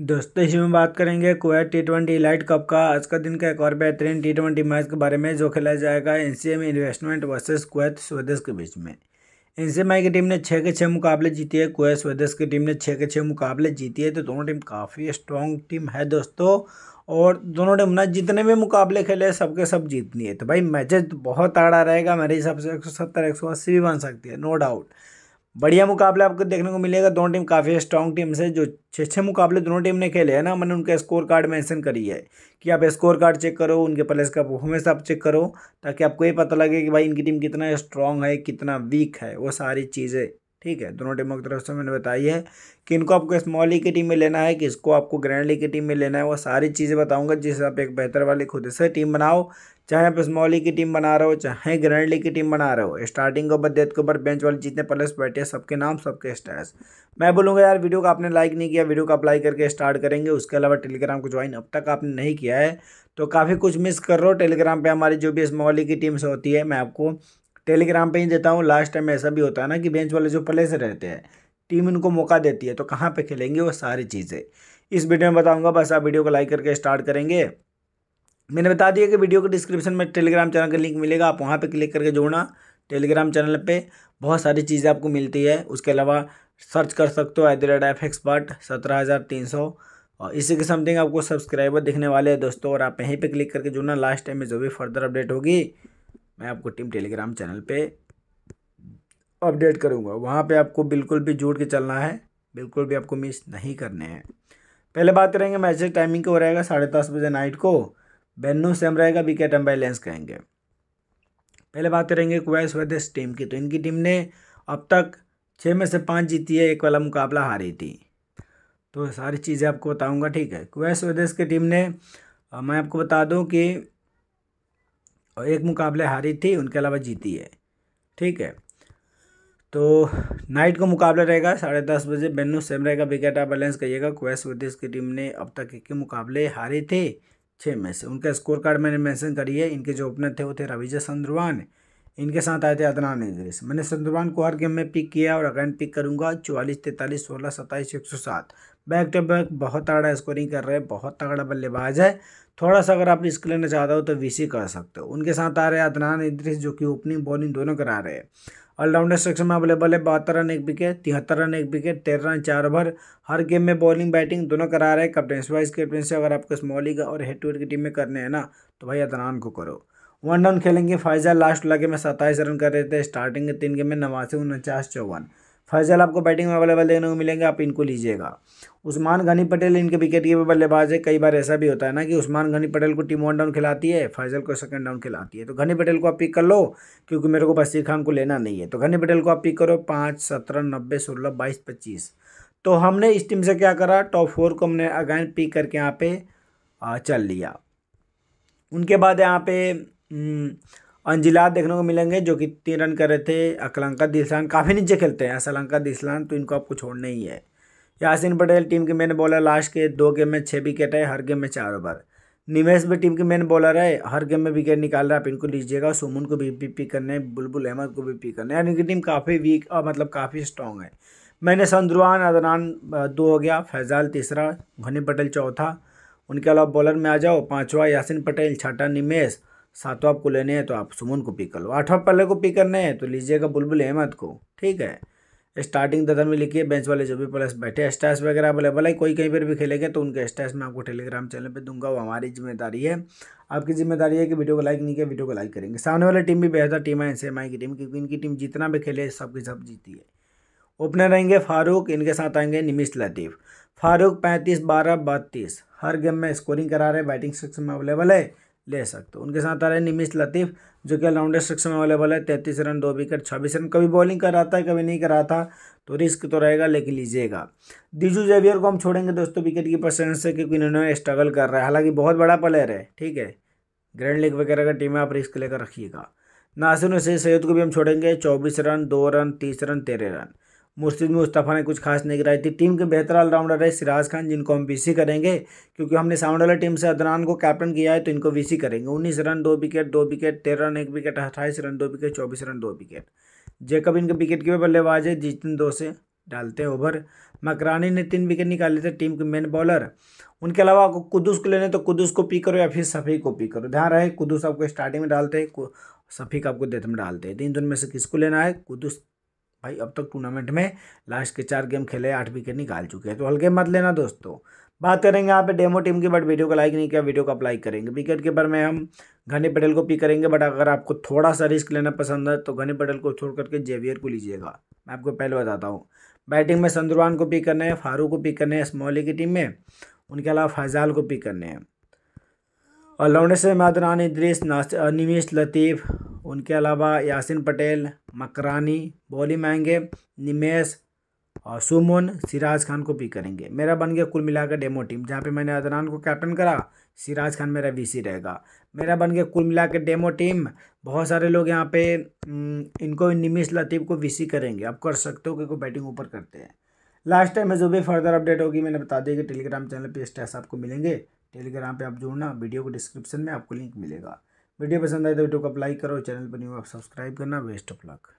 दोस्तों इसी में बात करेंगे Kuwait T twenty elite cup का आज का दिन का एक और बेहतरीन टी ट्वेंटी मैच के बारे में जो खेला जाएगा N C M investment versus Kuwait Swadesh के बीच में एन सी एम आई की टीम ने छः के छः मुकाबले जीती है कुवैत स्वदेश की टीम ने छः के छः मुकाबले जीती है तो दोनों टीम काफ़ी स्ट्रॉन्ग टीम है दोस्तों और दोनों टीम ना जितने भी मुकाबले खेले सबके सब जीतनी है तो भाई मैचेज बहुत आड़ा रहेगा मेरे हिसाब से एक सौ सत्तर एक सौ अस्सी भी बन सकती है नो डाउट बढ़िया मुकाबला आपको देखने को मिलेगा दोनों टीम काफ़ी स्ट्रॉन्ग टीम से जो छः छः मुकाबले दोनों टीम ने खेले हैं ना मैंने उनका स्कोर कार्ड मेंशन करी है कि आप स्कोर कार्ड चेक करो उनके प्लेस का परफॉर्मेंस आप चेक करो ताकि आपको ये पता लगे कि भाई इनकी टीम कितना स्ट्रॉन्ग है कितना वीक है वो सारी चीज़ें ठीक है दोनों टीमों की तरफ से मैंने बताई है कि इनको आपको स्मॉल ई की टीम में लेना है किसको आपको ग्रैंड लीग की टीम में लेना है वो सारी चीज़ें बताऊंगा जिससे आप एक बेहतर वाली खुद से टीम बनाओ चाहे आप स्मॉल लीग की टीम बना रहे हो चाहे ग्रैंड लीग की टीम बना रहे हो स्टार्टिंग के ऊपर डेथ के ऊपर बेंच वाले जितने प्लस बैठे सबके नाम सबके स्टैस मैं बोलूँगा यार वीडियो को आपने लाइक नहीं किया वीडियो को अप्लाई करके स्टार्ट करेंगे उसके अलावा टेलीग्राम को ज्वाइन अब तक आपने नहीं किया है तो काफ़ी कुछ मिस कर रहे हो टेलीग्राम पर हमारी जो भी स्मॉल लीग की टीम्स होती है मैं आपको टेलीग्राम पे ही देता हूँ लास्ट टाइम ऐसा भी होता है ना कि बेंच वाले जो पले से रहते हैं टीम इनको मौका देती है तो कहाँ पे खेलेंगे वो सारी चीज़ें इस वीडियो में बताऊँगा बस आप वीडियो को लाइक करके स्टार्ट करेंगे मैंने बता दिया कि वीडियो के डिस्क्रिप्शन में टेलीग्राम चैनल का लिंक मिलेगा आप वहाँ पर क्लिक करके जोड़ना टेलीग्राम चैनल पर बहुत सारी चीज़ें आपको मिलती है उसके अलावा सर्च कर सकते हो at the rate F expert सत्रह हज़ार तीन सौ और इसी के समथिंग आपको सब्सक्राइबर दिखने वाले हैं दोस्तों और आप यहीं पे क्लिक करके जुड़ना लास्ट टाइम में जो भी फर्दर अपडेट होगी मैं आपको टीम टेलीग्राम चैनल पे अपडेट करूँगा वहाँ पे आपको बिल्कुल भी जुड़ के चलना है बिल्कुल भी आपको मिस नहीं करने हैं पहले बात करेंगे मैचेस टाइमिंग का हो रहेगा साढ़े दस बजे नाइट को वेन्यू सेम रहेगा विकेट एम्बेलेंस कहेंगे पहले बात करेंगे कुवैस वेदेश टीम की तो इनकी टीम ने अब तक छः में से पाँच जीती है एक वाला मुकाबला हारी थी तो सारी चीज़ें आपको बताऊंगा ठीक है कुवैस वदेश की टीम ने मैं आपको बता दूं कि और एक मुकाबले हारी थी उनके अलावा जीती है ठीक है तो नाइट को मुकाबला रहेगा साढ़े दस बजे सेमरे सेम रहेगा आप बैलेंस करिएगा क्वेस्ट विदेश की टीम ने अब तक इक्कीस मुकाबले हारे थे छः में से उनका स्कोर कार्ड मैंने मेंशन करी है इनके जो ओपनर थे वो थे रविजा संद्रवान इनके साथ आए थे अदनान इदरीस मैंने संतुबान को हर गेम में पिक किया और अगैन पिक करूंगा चौवालीस तैंतालीस सोलह सत्ताईस एक सौ सात बैक टू बैक बहुत तगड़ा स्कोरिंग कर रहे हैं बहुत तगड़ा बल्लेबाज है थोड़ा सा अगर आप रिस्क लेना चाहते हो तो वीसी कर सकते हो उनके साथ आ रहे हैं अदनान इदरीस जो कि ओपनिंग बॉलिंग दोनों करा रहे हैं ऑलराउंडर सेक्शन में अवेलेबल है बहत्तर रन एक विकेट तिहत्तर रन एक विकेट तेरह रन चार ओवर हर गेम में बॉलिंग बैटिंग दोनों करा रहे हैं कैप्टन वाइस कैप्टन से अगर आपको स्मॉल लीग और हेड टू हेड की टीम में करने हैं ना तो भाई अदनान को करो वन डाउन खेलेंगे फैजल लास्ट लगे में सत्ताईस रन कर रहे थे स्टार्टिंग के तीन गेम में नवासी उनचास चौवन फैजल आपको बैटिंग में अवेलेबल देखने को मिलेंगे आप इनको लीजिएगा उस्मान घनी पटेल इनके विकेट के बल्लेबाज है कई बार ऐसा भी होता है ना कि उस्मान घनी पटेल को टीम वन डाउन खिलाती है फैजल को सेकंड डाउन खिलाती है तो घनी पटेल को आप पिक कर लो क्योंकि मेरे को बसीर खान को लेना नहीं है तो घनी पटेल को आप पिक करो पाँच सत्रह नब्बे सोलह बाईस पच्चीस तो हमने इस टीम से क्या करा टॉप फोर को हमने अगैन पिक करके यहाँ पे चल लिया उनके बाद यहाँ पे हम्म, अंजिला देखने को मिलेंगे जो कि तीन रन कर रहे थे अकलंका दिसलान काफ़ी नीचे खेलते हैं असलंका दिसलान तो इनको आपको छोड़ना ही है यासिन पटेल टीम के मेन बॉलर लास्ट के दो गेम में छः विकेट है हर गेम में चार ओवर निमेश भी टीम के मेन बॉलर है हर गेम में विकेट निकाल रहा है आप इनको लीजिएगा सुमन को भी पी पी करने बुलबुल अहमद को भी पी करने यानी इनकी टीम काफ़ी वीक और मतलब काफ़ी स्ट्रॉन्ग है मैंने संद्रुआन अदनान दो हो गया फैजाल तीसरा घनी पटेल चौथा उनके अलावा बॉलर में आ जाओ पाँचवा यासिन पटेल छठा निमेश सातवा आपको लेने हैं तो आप सुमन को पिक कर लो आठवा पहले को पिक करने हैं तो लीजिएगा बुलबुल अहमद को ठीक है स्टार्टिंग ददन में लिखिए बेंच वाले जो भी प्लस बैठे स्टैस वगैरह अवेलेबल है कोई कहीं पर भी खेलेंगे तो उनके स्टैस में आपको टेलीग्राम चैनल पे दूंगा वो हमारी जिम्मेदारी है आपकी जिम्मेदारी है कि वीडियो को लाइक नहीं किया वीडियो को लाइक करेंगे सामने वाली टीम भी बेहतर टीम है एनसीएम की टीम क्योंकि इनकी टीम जितना भी खेले सब की सब जीती है ओपनर रहेंगे फारूक इनके साथ आएंगे निमिश लतीफ़ फारूक पैंतीस बारह बत्तीस हर गेम में स्कोरिंग करा रहे बैटिंग सेक्शन में अवेलेबल है ले सकते हो उनके साथ आ रहे हैं निमिश लतीफ़ जो कि ऑलराउंडर सेक्शन में अवेलेबल है तैंतीस रन दो विकेट छब्बीस रन कभी बॉलिंग कर रहा था कभी नहीं कर रहा था तो रिस्क तो रहेगा लेकिन लीजिएगा दिजू जेवियर को हम छोड़ेंगे दोस्तों विकेट की परसेंट से क्योंकि इन्होंने स्ट्रगल कर रहा है हालांकि बहुत बड़ा प्लेयर है ठीक है ग्रैंड लीग वगैरह का टीम है आप रिस्क लेकर रखिएगा नासिर से सैयद को भी हम छोड़ेंगे चौबीस रन दो रन तीस रन तेरह रन मुर्शिद मुस्तफ़ा ने कुछ खास नहीं कराई थी टीम के बेहतर ऑलराउंडर रहे सिराज खान जिनको हम बीसी करेंगे क्योंकि हमने साउंड वाली टीम से अदनान को कैप्टन किया है तो इनको बीसी करेंगे उन्नीस रन दो विकेट दो विकेट तेरह रन एक विकेट अट्ठाईस रन दो विकेट चौबीस रन दो विकेट जेकब इनके विकेट की बल्लेबाज है जितने दो से डालते हैं ओवर मकरानी ने तीन विकेट निकाले थे टीम के मेन बॉलर उनके अलावा आपको कुदूस को लेने तो कुदूस को पी करो या फिर सफ़ी को पी करो ध्यान रहे कुदूस आपको स्टार्टिंग में डालते हैं सफ़ी का आपको देते में डालते हैं तीन दिन में से किसको लेना है कुदूस भाई अब तक तो टूर्नामेंट में लास्ट के चार गेम खेले आठ विकेट निकाल चुके हैं तो हल्के मत लेना दोस्तों बात करेंगे यहाँ पे डेमो टीम की बट वीडियो को लाइक नहीं किया वीडियो को अप्लाई करेंगे विकेट कीपर में हम घनी पटेल को पिक करेंगे बट अगर आपको थोड़ा सा रिस्क लेना पसंद है तो घनी पटेल को छोड़ करके जेवियर को लीजिएगा मैं आपको पहले बताता हूँ बैटिंग में संदरवान को पिक करने हैं फारूक को पिक करने है स्मॉली की टीम में उनके अलावा फैजाल को पिक करने हैं ऑलराउंडर से इद्रिस नास निमिश लतीफ़ उनके अलावा यासिन पटेल मकरानी बोली महंगे निमेश और सुमन सिराज खान को पिक करेंगे मेरा बन गया कुल मिलाकर डेमो टीम जहाँ पे मैंने अदनान को कैप्टन करा सिराज खान मेरा वीसी रहेगा मेरा बन गया कुल मिलाकर डेमो टीम बहुत सारे लोग यहाँ पे इनको निमिश लतीफ़ को वीसी करेंगे आप कर सकते हो क्योंकि बैटिंग ऊपर करते हैं लास्ट टाइम में जो भी फर्दर अपडेट होगी मैंने बता दिया कि टेलीग्राम चैनल पर स्टैस आपको मिलेंगे टेलीग्राम पर आप जुड़ना वीडियो को डिस्क्रिप्शन में आपको लिंक मिलेगा वीडियो पसंद आए तो वीडियो को लाइक करो चैनल पर न्यू आप सब्सक्राइब करना बेस्ट ऑफ लक